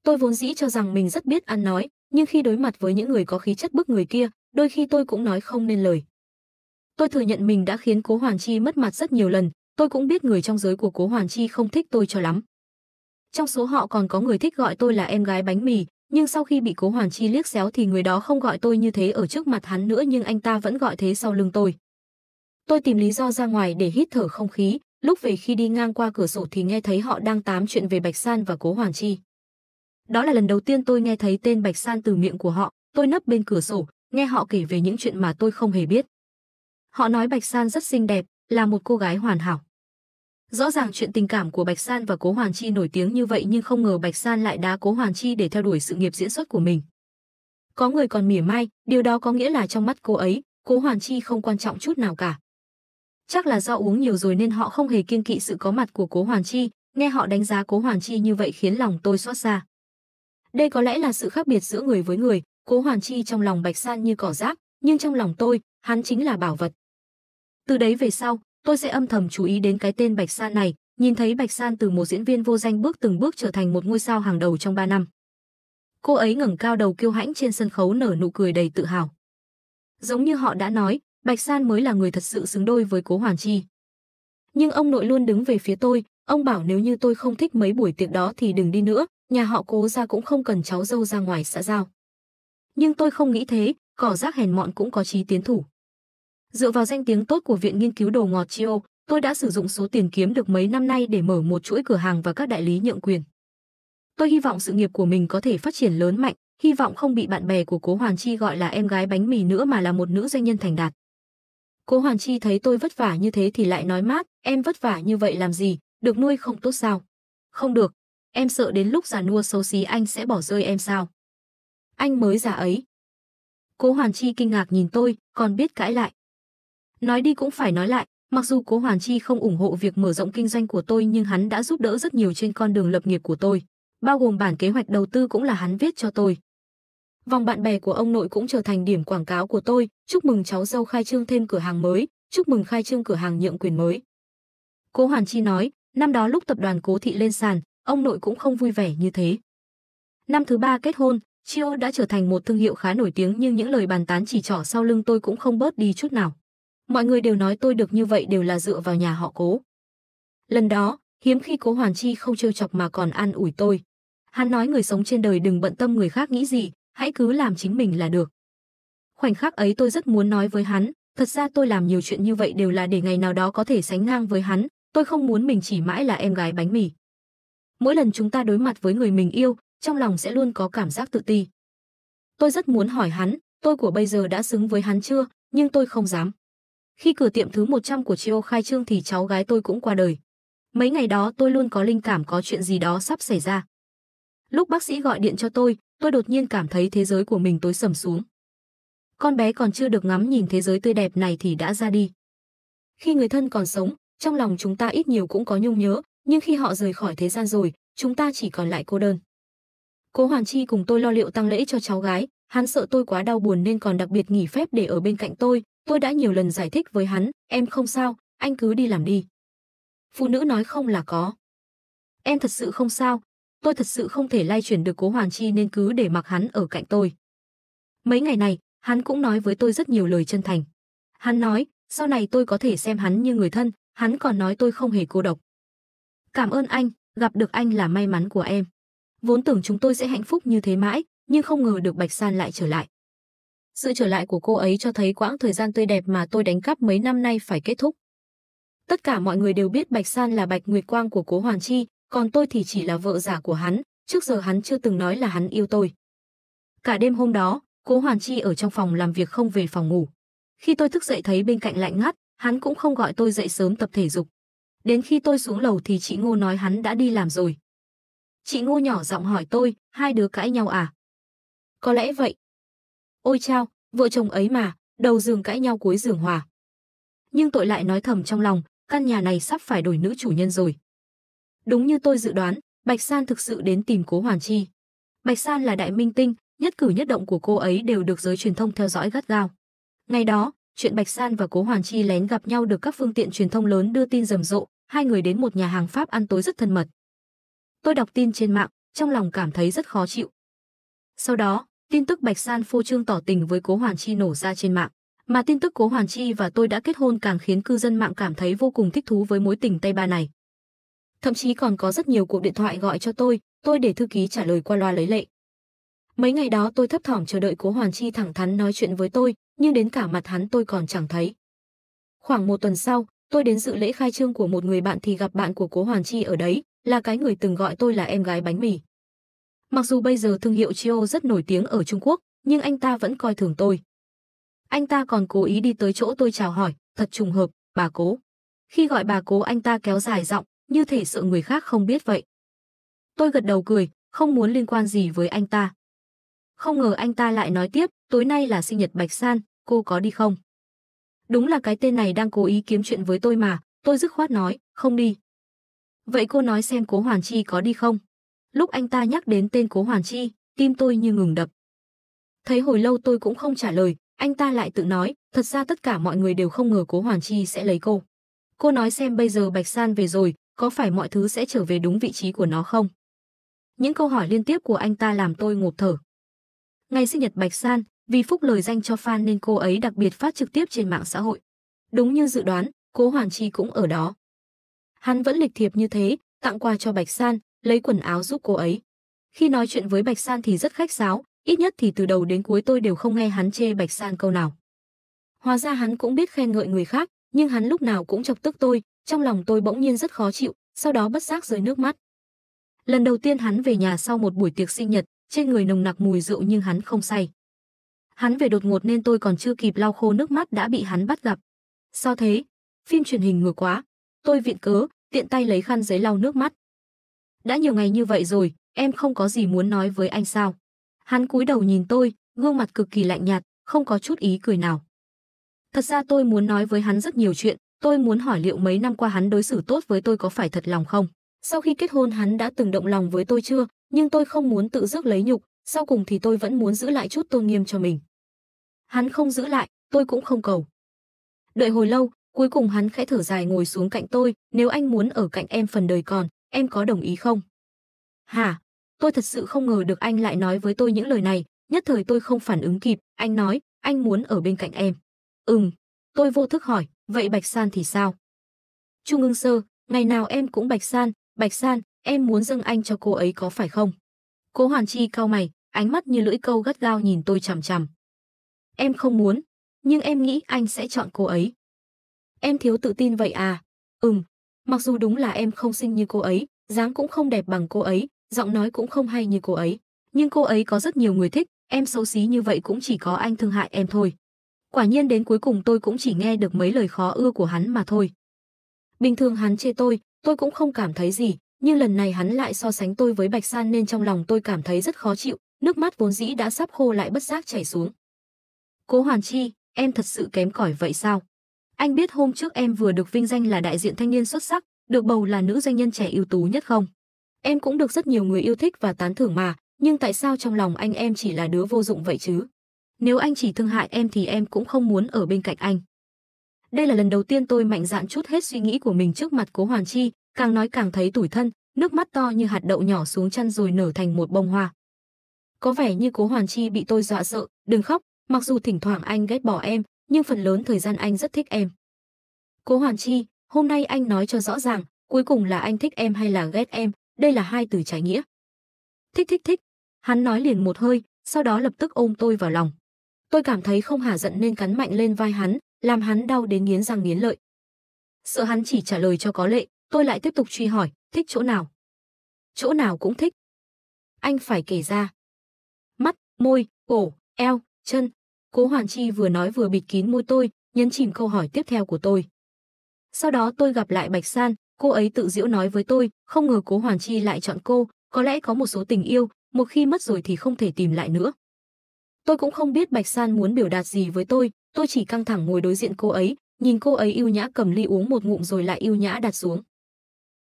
Tôi vốn dĩ cho rằng mình rất biết ăn nói, nhưng khi đối mặt với những người có khí chất bức người kia, đôi khi tôi cũng nói không nên lời. Tôi thừa nhận mình đã khiến Cố Hoàn Chi mất mặt rất nhiều lần, Tôi cũng biết người trong giới của Cố Hoàn Chi không thích tôi cho lắm. Trong số họ còn có người thích gọi tôi là em gái bánh mì, nhưng sau khi bị Cố Hoàn Chi liếc xéo thì người đó không gọi tôi như thế ở trước mặt hắn nữa nhưng anh ta vẫn gọi thế sau lưng tôi. Tôi tìm lý do ra ngoài để hít thở không khí, lúc về khi đi ngang qua cửa sổ thì nghe thấy họ đang tám chuyện về Bạch San và Cố Hoàn Chi. Đó là lần đầu tiên tôi nghe thấy tên Bạch San từ miệng của họ, tôi nấp bên cửa sổ, nghe họ kể về những chuyện mà tôi không hề biết. Họ nói Bạch San rất xinh đẹp, là một cô gái hoàn hảo. Rõ ràng chuyện tình cảm của Bạch San và Cố Hoàn Chi nổi tiếng như vậy nhưng không ngờ Bạch San lại đá Cố Hoàn Chi để theo đuổi sự nghiệp diễn xuất của mình. Có người còn mỉa mai, điều đó có nghĩa là trong mắt cô ấy, Cố Hoàn Chi không quan trọng chút nào cả. Chắc là do uống nhiều rồi nên họ không hề kiêng kỵ sự có mặt của Cố Hoàn Chi, nghe họ đánh giá Cố Hoàn Chi như vậy khiến lòng tôi xót xa. Đây có lẽ là sự khác biệt giữa người với người, Cố Hoàn Chi trong lòng Bạch San như cỏ rác, nhưng trong lòng tôi, hắn chính là bảo vật. Từ đấy về sau, tôi sẽ âm thầm chú ý đến cái tên Bạch San này, nhìn thấy Bạch San từ một diễn viên vô danh bước từng bước trở thành một ngôi sao hàng đầu trong 3 năm. Cô ấy ngẩng cao đầu kiêu hãnh trên sân khấu nở nụ cười đầy tự hào. Giống như họ đã nói, Bạch San mới là người thật sự xứng đôi với Cố Hoàn Chi. Nhưng ông nội luôn đứng về phía tôi, ông bảo nếu như tôi không thích mấy buổi tiệc đó thì đừng đi nữa, nhà họ Cố ra cũng không cần cháu dâu ra ngoài xã giao. Nhưng tôi không nghĩ thế, cỏ rác hèn mọn cũng có chí tiến thủ. Dựa vào danh tiếng tốt của Viện Nghiên cứu Đồ Ngọt Chio, tôi đã sử dụng số tiền kiếm được mấy năm nay để mở một chuỗi cửa hàng và các đại lý nhượng quyền. Tôi hy vọng sự nghiệp của mình có thể phát triển lớn mạnh, hy vọng không bị bạn bè của Cố Hoàn Chi gọi là em gái bánh mì nữa mà là một nữ doanh nhân thành đạt. Cố Hoàn Chi thấy tôi vất vả như thế thì lại nói mát, em vất vả như vậy làm gì, được nuôi không tốt sao? Không được, em sợ đến lúc già nua xấu xí anh sẽ bỏ rơi em sao? Anh mới già ấy. Cố Hoàn Chi kinh ngạc nhìn tôi, còn biết cãi lại. Nói đi cũng phải nói lại, mặc dù Cố Hoàn Chi không ủng hộ việc mở rộng kinh doanh của tôi nhưng hắn đã giúp đỡ rất nhiều trên con đường lập nghiệp của tôi, bao gồm bản kế hoạch đầu tư cũng là hắn viết cho tôi. Vòng bạn bè của ông nội cũng trở thành điểm quảng cáo của tôi, chúc mừng cháu dâu khai trương thêm cửa hàng mới, chúc mừng khai trương cửa hàng nhượng quyền mới. Cố Hoàn Chi nói, năm đó lúc tập đoàn Cố Thị lên sàn, ông nội cũng không vui vẻ như thế. Năm thứ ba kết hôn, Chio đã trở thành một thương hiệu khá nổi tiếng nhưng những lời bàn tán chỉ trỏ sau lưng tôi cũng không bớt đi chút nào. Mọi người đều nói tôi được như vậy đều là dựa vào nhà họ cố. Lần đó, hiếm khi cố Hoàn Chi không trêu chọc mà còn an ủi tôi. Hắn nói người sống trên đời đừng bận tâm người khác nghĩ gì, hãy cứ làm chính mình là được. Khoảnh khắc ấy tôi rất muốn nói với hắn, thật ra tôi làm nhiều chuyện như vậy đều là để ngày nào đó có thể sánh ngang với hắn, tôi không muốn mình chỉ mãi là em gái bánh mì. Mỗi lần chúng ta đối mặt với người mình yêu, trong lòng sẽ luôn có cảm giác tự ti. Tôi rất muốn hỏi hắn, tôi của bây giờ đã xứng với hắn chưa, nhưng tôi không dám. Khi cửa tiệm thứ 100 của chị khai trương thì cháu gái tôi cũng qua đời. Mấy ngày đó tôi luôn có linh cảm có chuyện gì đó sắp xảy ra. Lúc bác sĩ gọi điện cho tôi, tôi đột nhiên cảm thấy thế giới của mình tối sầm xuống. Con bé còn chưa được ngắm nhìn thế giới tươi đẹp này thì đã ra đi. Khi người thân còn sống, trong lòng chúng ta ít nhiều cũng có nhung nhớ, nhưng khi họ rời khỏi thế gian rồi, chúng ta chỉ còn lại cô đơn. Cố Hoàn Chi cùng tôi lo liệu tăng lễ cho cháu gái, hắn sợ tôi quá đau buồn nên còn đặc biệt nghỉ phép để ở bên cạnh tôi, Tôi đã nhiều lần giải thích với hắn, em không sao, anh cứ đi làm đi. Phụ nữ nói không là có. Em thật sự không sao, tôi thật sự không thể lay chuyển được cố Hoàng Chi nên cứ để mặc hắn ở cạnh tôi. Mấy ngày này, hắn cũng nói với tôi rất nhiều lời chân thành. Hắn nói, sau này tôi có thể xem hắn như người thân, hắn còn nói tôi không hề cô độc. Cảm ơn anh, gặp được anh là may mắn của em. Vốn tưởng chúng tôi sẽ hạnh phúc như thế mãi, nhưng không ngờ được Bạch San lại trở lại. Sự trở lại của cô ấy cho thấy quãng thời gian tươi đẹp mà tôi đánh cắp mấy năm nay phải kết thúc. Tất cả mọi người đều biết Bạch San là Bạch Nguyệt Quang của Cố Hoàn Chi, còn tôi thì chỉ là vợ giả của hắn, trước giờ hắn chưa từng nói là hắn yêu tôi. Cả đêm hôm đó, Cố Hoàn Chi ở trong phòng làm việc không về phòng ngủ. Khi tôi thức dậy thấy bên cạnh lạnh ngắt, hắn cũng không gọi tôi dậy sớm tập thể dục. Đến khi tôi xuống lầu thì chị Ngô nói hắn đã đi làm rồi. Chị Ngô nhỏ giọng hỏi tôi, hai đứa cãi nhau à? Có lẽ vậy, Ôi chao, vợ chồng ấy mà, đầu giường cãi nhau cuối giường hòa. Nhưng tội lại nói thầm trong lòng, căn nhà này sắp phải đổi nữ chủ nhân rồi. Đúng như tôi dự đoán, Bạch San thực sự đến tìm Cố Hoàn Chi. Bạch San là đại minh tinh, nhất cử nhất động của cô ấy đều được giới truyền thông theo dõi gắt gao. Ngày đó, chuyện Bạch San và Cố Hoàn Chi lén gặp nhau được các phương tiện truyền thông lớn đưa tin rầm rộ, hai người đến một nhà hàng Pháp ăn tối rất thân mật. Tôi đọc tin trên mạng, trong lòng cảm thấy rất khó chịu. Sau đó, Tin tức Bạch San phô trương tỏ tình với Cố Hoàn Chi nổ ra trên mạng, mà tin tức Cố Hoàn Chi và tôi đã kết hôn càng khiến cư dân mạng cảm thấy vô cùng thích thú với mối tình Tây Ba này. Thậm chí còn có rất nhiều cuộc điện thoại gọi cho tôi, tôi để thư ký trả lời qua loa lấy lệ. Mấy ngày đó tôi thấp thỏm chờ đợi Cố Hoàn Chi thẳng thắn nói chuyện với tôi, nhưng đến cả mặt hắn tôi còn chẳng thấy. Khoảng một tuần sau, tôi đến dự lễ khai trương của một người bạn thì gặp bạn của Cố Hoàn Chi ở đấy, là cái người từng gọi tôi là em gái bánh mì. Mặc dù bây giờ thương hiệu Chio rất nổi tiếng ở Trung Quốc, nhưng anh ta vẫn coi thường tôi. Anh ta còn cố ý đi tới chỗ tôi chào hỏi, thật trùng hợp, bà cố. Khi gọi bà cố anh ta kéo dài giọng, như thể sợ người khác không biết vậy. Tôi gật đầu cười, không muốn liên quan gì với anh ta. Không ngờ anh ta lại nói tiếp, tối nay là sinh nhật Bạch San, cô có đi không? Đúng là cái tên này đang cố ý kiếm chuyện với tôi mà, tôi dứt khoát nói, không đi. Vậy cô nói xem cố Hoàn Chi có đi không? Lúc anh ta nhắc đến tên Cố Hoàn Chi, tim tôi như ngừng đập. Thấy hồi lâu tôi cũng không trả lời, anh ta lại tự nói, thật ra tất cả mọi người đều không ngờ Cố Hoàn Chi sẽ lấy cô. Cô nói xem bây giờ Bạch San về rồi, có phải mọi thứ sẽ trở về đúng vị trí của nó không? Những câu hỏi liên tiếp của anh ta làm tôi ngộp thở. Ngày sinh nhật Bạch San, vì phúc lời danh cho fan nên cô ấy đặc biệt phát trực tiếp trên mạng xã hội. Đúng như dự đoán, Cố Hoàn Chi cũng ở đó. Hắn vẫn lịch thiệp như thế, tặng quà cho Bạch San, lấy quần áo giúp cô ấy. Khi nói chuyện với Bạch San thì rất khách sáo, ít nhất thì từ đầu đến cuối tôi đều không nghe hắn chê Bạch San câu nào. Hóa ra hắn cũng biết khen ngợi người khác, nhưng hắn lúc nào cũng chọc tức tôi, trong lòng tôi bỗng nhiên rất khó chịu, sau đó bất giác rơi nước mắt. Lần đầu tiên hắn về nhà sau một buổi tiệc sinh nhật, trên người nồng nặc mùi rượu nhưng hắn không say. Hắn về đột ngột nên tôi còn chưa kịp lau khô nước mắt đã bị hắn bắt gặp. Sao thế? Phim truyền hình ngược quá. Tôi viện cớ, tiện tay lấy khăn giấy lau nước mắt. Đã nhiều ngày như vậy rồi, em không có gì muốn nói với anh sao? Hắn cúi đầu nhìn tôi, gương mặt cực kỳ lạnh nhạt, không có chút ý cười nào. Thật ra tôi muốn nói với hắn rất nhiều chuyện, tôi muốn hỏi liệu mấy năm qua hắn đối xử tốt với tôi có phải thật lòng không? Sau khi kết hôn hắn đã từng động lòng với tôi chưa, nhưng tôi không muốn tự rước lấy nhục, sau cùng thì tôi vẫn muốn giữ lại chút tôn nghiêm cho mình. Hắn không giữ lại, tôi cũng không cầu. Đợi hồi lâu, cuối cùng hắn khẽ thở dài ngồi xuống cạnh tôi, nếu anh muốn ở cạnh em phần đời còn, em có đồng ý không? Hả? Tôi thật sự không ngờ được anh lại nói với tôi những lời này, nhất thời tôi không phản ứng kịp, anh nói, anh muốn ở bên cạnh em. Ừm, tôi vô thức hỏi, vậy Bạch San thì sao? Trung ngưng sơ, ngày nào em cũng Bạch San, Bạch San, em muốn dâng anh cho cô ấy có phải không? Cô Hoàn Chi cau mày, ánh mắt như lưỡi câu gắt gao nhìn tôi chằm chằm. Em không muốn, nhưng em nghĩ anh sẽ chọn cô ấy. Em thiếu tự tin vậy à? Ừm, Mặc dù đúng là em không xinh như cô ấy, dáng cũng không đẹp bằng cô ấy, giọng nói cũng không hay như cô ấy, nhưng cô ấy có rất nhiều người thích, em xấu xí như vậy cũng chỉ có anh thương hại em thôi. Quả nhiên đến cuối cùng tôi cũng chỉ nghe được mấy lời khó ưa của hắn mà thôi. Bình thường hắn chê tôi, tôi cũng không cảm thấy gì, nhưng lần này hắn lại so sánh tôi với Bạch San nên trong lòng tôi cảm thấy rất khó chịu, nước mắt vốn dĩ đã sắp khô lại bất giác chảy xuống. Cố Hoàn Chi, em thật sự kém cỏi vậy sao? Anh biết hôm trước em vừa được vinh danh là đại diện thanh niên xuất sắc, được bầu là nữ doanh nhân trẻ ưu tú nhất không? Em cũng được rất nhiều người yêu thích và tán thưởng mà, nhưng tại sao trong lòng anh em chỉ là đứa vô dụng vậy chứ? Nếu anh chỉ thương hại em thì em cũng không muốn ở bên cạnh anh. Đây là lần đầu tiên tôi mạnh dạn chút hết suy nghĩ của mình trước mặt Cố Hoàn Chi, càng nói càng thấy tủi thân, nước mắt to như hạt đậu nhỏ xuống chăn rồi nở thành một bông hoa. Có vẻ như Cố Hoàn Chi bị tôi dọa sợ, đừng khóc, mặc dù thỉnh thoảng anh ghét bỏ em, nhưng phần lớn thời gian anh rất thích em. Cố Hoàn Chi, hôm nay anh nói cho rõ ràng, cuối cùng là anh thích em hay là ghét em, đây là hai từ trái nghĩa. Thích thích thích, hắn nói liền một hơi, sau đó lập tức ôm tôi vào lòng. Tôi cảm thấy không hả giận nên cắn mạnh lên vai hắn, làm hắn đau đến nghiến răng nghiến lợi. Sợ hắn chỉ trả lời cho có lệ, tôi lại tiếp tục truy hỏi, thích chỗ nào? Chỗ nào cũng thích. Anh phải kể ra. Mắt, môi, cổ, eo, chân, Cố Hoàn Chi vừa nói vừa bịt kín môi tôi, nhấn chìm câu hỏi tiếp theo của tôi. Sau đó tôi gặp lại Bạch San, cô ấy tự giễu nói với tôi, không ngờ Cố Hoàn Chi lại chọn cô, có lẽ có một số tình yêu, một khi mất rồi thì không thể tìm lại nữa. Tôi cũng không biết Bạch San muốn biểu đạt gì với tôi, tôi chỉ căng thẳng ngồi đối diện cô ấy, nhìn cô ấy yêu nhã cầm ly uống một ngụm rồi lại yêu nhã đặt xuống.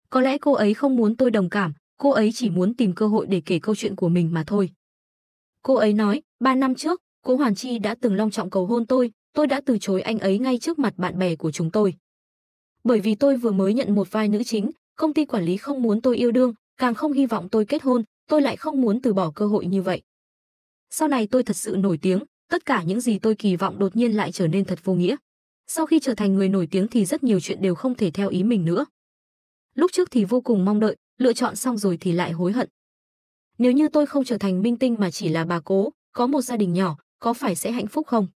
Có lẽ cô ấy không muốn tôi đồng cảm, cô ấy chỉ muốn tìm cơ hội để kể câu chuyện của mình mà thôi. Cô ấy nói, ba năm trước, Cố Hoàn Chi đã từng long trọng cầu hôn tôi, tôi đã từ chối anh ấy ngay trước mặt bạn bè của chúng tôi. Bởi vì tôi vừa mới nhận một vai nữ chính, công ty quản lý không muốn tôi yêu đương, càng không hy vọng tôi kết hôn, tôi lại không muốn từ bỏ cơ hội như vậy. Sau này tôi thật sự nổi tiếng, tất cả những gì tôi kỳ vọng đột nhiên lại trở nên thật vô nghĩa. Sau khi trở thành người nổi tiếng thì rất nhiều chuyện đều không thể theo ý mình nữa. Lúc trước thì vô cùng mong đợi, lựa chọn xong rồi thì lại hối hận. Nếu như tôi không trở thành minh tinh mà chỉ là bà cố, có một gia đình nhỏ, có phải sẽ hạnh phúc không?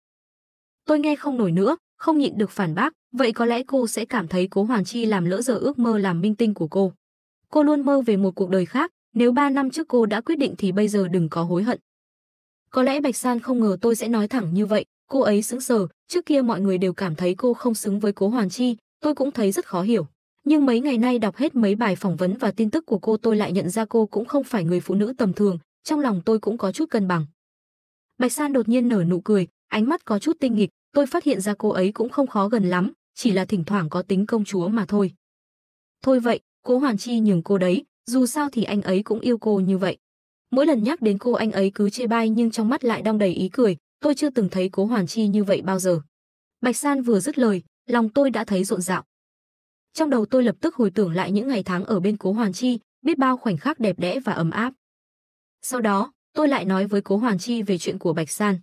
Tôi nghe không nổi nữa, không nhịn được phản bác, vậy có lẽ cô sẽ cảm thấy Cố Hoàng Chi làm lỡ giờ ước mơ làm minh tinh của cô. Cô luôn mơ về một cuộc đời khác, nếu 3 năm trước cô đã quyết định thì bây giờ đừng có hối hận. Có lẽ Bạch San không ngờ tôi sẽ nói thẳng như vậy, cô ấy sững sờ, trước kia mọi người đều cảm thấy cô không xứng với Cố Hoàng Chi, tôi cũng thấy rất khó hiểu. Nhưng mấy ngày nay đọc hết mấy bài phỏng vấn và tin tức của cô tôi lại nhận ra cô cũng không phải người phụ nữ tầm thường, trong lòng tôi cũng có chút cân bằng. Bạch San đột nhiên nở nụ cười, ánh mắt có chút tinh nghịch, tôi phát hiện ra cô ấy cũng không khó gần lắm, chỉ là thỉnh thoảng có tính công chúa mà thôi. Thôi vậy, Cố Hoàng Chi nhường cô đấy, dù sao thì anh ấy cũng yêu cô như vậy. Mỗi lần nhắc đến cô anh ấy cứ chê bai nhưng trong mắt lại đong đầy ý cười, tôi chưa từng thấy Cố Hoàng Chi như vậy bao giờ. Bạch San vừa dứt lời, lòng tôi đã thấy rộn rạo. Trong đầu tôi lập tức hồi tưởng lại những ngày tháng ở bên Cố Hoàng Chi, biết bao khoảnh khắc đẹp đẽ và ấm áp. Sau đó, Tôi lại nói với Cố hoàng Chi về chuyện của Bạch San.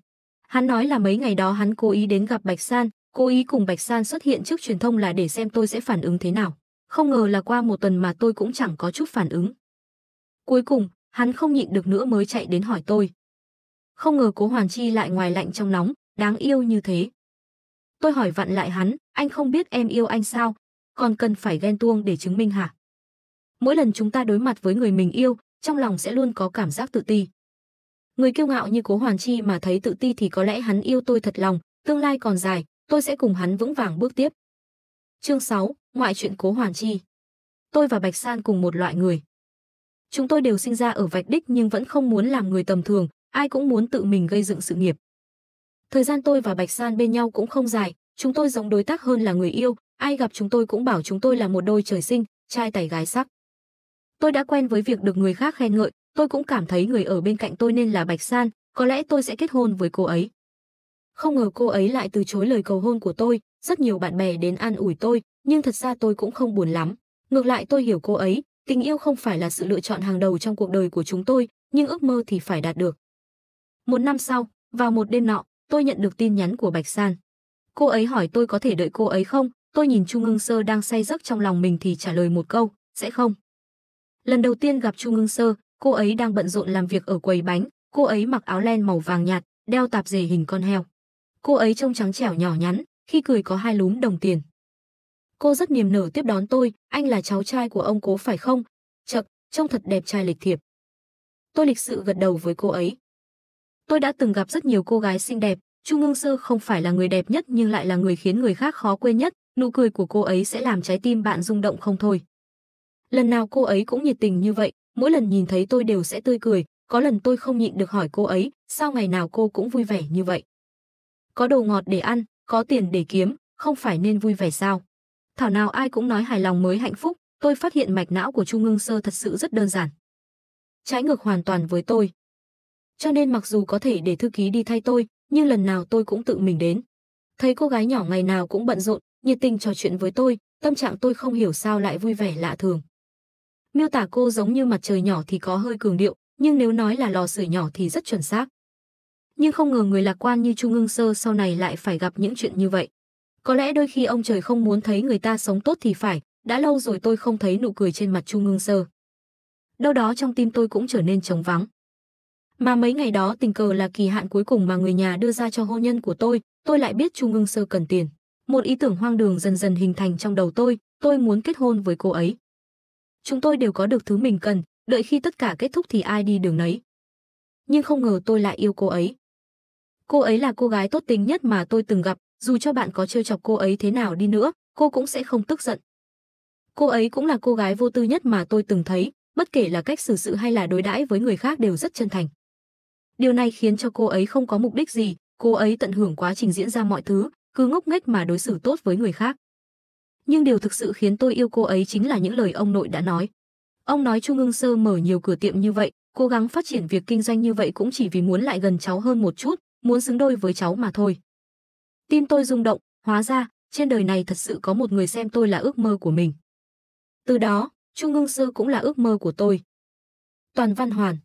Hắn nói là mấy ngày đó hắn cố ý đến gặp Bạch San, cố ý cùng Bạch San xuất hiện trước truyền thông là để xem tôi sẽ phản ứng thế nào. Không ngờ là qua một tuần mà tôi cũng chẳng có chút phản ứng. Cuối cùng, hắn không nhịn được nữa mới chạy đến hỏi tôi. Không ngờ Cố hoàng Chi lại ngoài lạnh trong nóng, đáng yêu như thế. Tôi hỏi vặn lại hắn, anh không biết em yêu anh sao, còn cần phải ghen tuông để chứng minh hả? Mỗi lần chúng ta đối mặt với người mình yêu, trong lòng sẽ luôn có cảm giác tự ti. Người kiêu ngạo như Cố Hoàn Chi mà thấy tự ti thì có lẽ hắn yêu tôi thật lòng, tương lai còn dài, tôi sẽ cùng hắn vững vàng bước tiếp. Chương 6, ngoại chuyện Cố Hoàn Chi. Tôi và Bạch San cùng một loại người. Chúng tôi đều sinh ra ở vạch đích nhưng vẫn không muốn làm người tầm thường, ai cũng muốn tự mình gây dựng sự nghiệp. Thời gian tôi và Bạch San bên nhau cũng không dài, chúng tôi giống đối tác hơn là người yêu, ai gặp chúng tôi cũng bảo chúng tôi là một đôi trời sinh, trai tài gái sắc. Tôi đã quen với việc được người khác khen ngợi, tôi cũng cảm thấy người ở bên cạnh tôi nên là Bạch San, có lẽ tôi sẽ kết hôn với cô ấy. Không ngờ cô ấy lại từ chối lời cầu hôn của tôi, rất nhiều bạn bè đến an ủi tôi, nhưng thật ra tôi cũng không buồn lắm. Ngược lại tôi hiểu cô ấy, tình yêu không phải là sự lựa chọn hàng đầu trong cuộc đời của chúng tôi, nhưng ước mơ thì phải đạt được. Một năm sau, vào một đêm nọ, tôi nhận được tin nhắn của Bạch San. Cô ấy hỏi tôi có thể đợi cô ấy không, tôi nhìn Chu Ngưng Sơ đang say giấc trong lòng mình thì trả lời một câu, sẽ không. Lần đầu tiên gặp Chu Ngưng Sơ, Cô ấy đang bận rộn làm việc ở quầy bánh, cô ấy mặc áo len màu vàng nhạt, đeo tạp dề hình con heo. Cô ấy trông trắng trẻo nhỏ nhắn, khi cười có hai lúm đồng tiền. Cô rất niềm nở tiếp đón tôi, anh là cháu trai của ông cố phải không? Chậc, trông thật đẹp trai lịch thiệp. Tôi lịch sự gật đầu với cô ấy. Tôi đã từng gặp rất nhiều cô gái xinh đẹp, Chu Ngưng Sơ không phải là người đẹp nhất nhưng lại là người khiến người khác khó quên nhất, nụ cười của cô ấy sẽ làm trái tim bạn rung động không thôi. Lần nào cô ấy cũng nhiệt tình như vậy, mỗi lần nhìn thấy tôi đều sẽ tươi cười, có lần tôi không nhịn được hỏi cô ấy, sao ngày nào cô cũng vui vẻ như vậy. Có đồ ngọt để ăn, có tiền để kiếm, không phải nên vui vẻ sao? Thảo nào ai cũng nói hài lòng mới hạnh phúc, tôi phát hiện mạch não của Chu Ngưng Sơ thật sự rất đơn giản. Trái ngược hoàn toàn với tôi. Cho nên mặc dù có thể để thư ký đi thay tôi, nhưng lần nào tôi cũng tự mình đến. Thấy cô gái nhỏ ngày nào cũng bận rộn, nhiệt tình trò chuyện với tôi, tâm trạng tôi không hiểu sao lại vui vẻ lạ thường. Miêu tả cô giống như mặt trời nhỏ thì có hơi cường điệu, nhưng nếu nói là lò sưởi nhỏ thì rất chuẩn xác. Nhưng không ngờ người lạc quan như Trung ương Sơ sau này lại phải gặp những chuyện như vậy. Có lẽ đôi khi ông trời không muốn thấy người ta sống tốt thì phải, đã lâu rồi tôi không thấy nụ cười trên mặt Trung ương Sơ. Đâu đó trong tim tôi cũng trở nên trống vắng. Mà mấy ngày đó tình cờ là kỳ hạn cuối cùng mà người nhà đưa ra cho hôn nhân của tôi, tôi lại biết Trung ương Sơ cần tiền. Một ý tưởng hoang đường dần dần hình thành trong đầu tôi, tôi muốn kết hôn với cô ấy chúng tôi đều có được thứ mình cần, đợi khi tất cả kết thúc thì ai đi đường nấy. Nhưng không ngờ tôi lại yêu cô ấy. Cô ấy là cô gái tốt tính nhất mà tôi từng gặp, dù cho bạn có trêu chọc cô ấy thế nào đi nữa, cô cũng sẽ không tức giận. Cô ấy cũng là cô gái vô tư nhất mà tôi từng thấy, bất kể là cách xử sự hay là đối đãi với người khác đều rất chân thành. Điều này khiến cho cô ấy không có mục đích gì, cô ấy tận hưởng quá trình diễn ra mọi thứ, cứ ngốc nghếch mà đối xử tốt với người khác nhưng điều thực sự khiến tôi yêu cô ấy chính là những lời ông nội đã nói. Ông nói Trung ương sơ mở nhiều cửa tiệm như vậy, cố gắng phát triển việc kinh doanh như vậy cũng chỉ vì muốn lại gần cháu hơn một chút, muốn xứng đôi với cháu mà thôi. Tim tôi rung động, hóa ra, trên đời này thật sự có một người xem tôi là ước mơ của mình. Từ đó, Trung ương sơ cũng là ước mơ của tôi. Toàn Văn Hoàn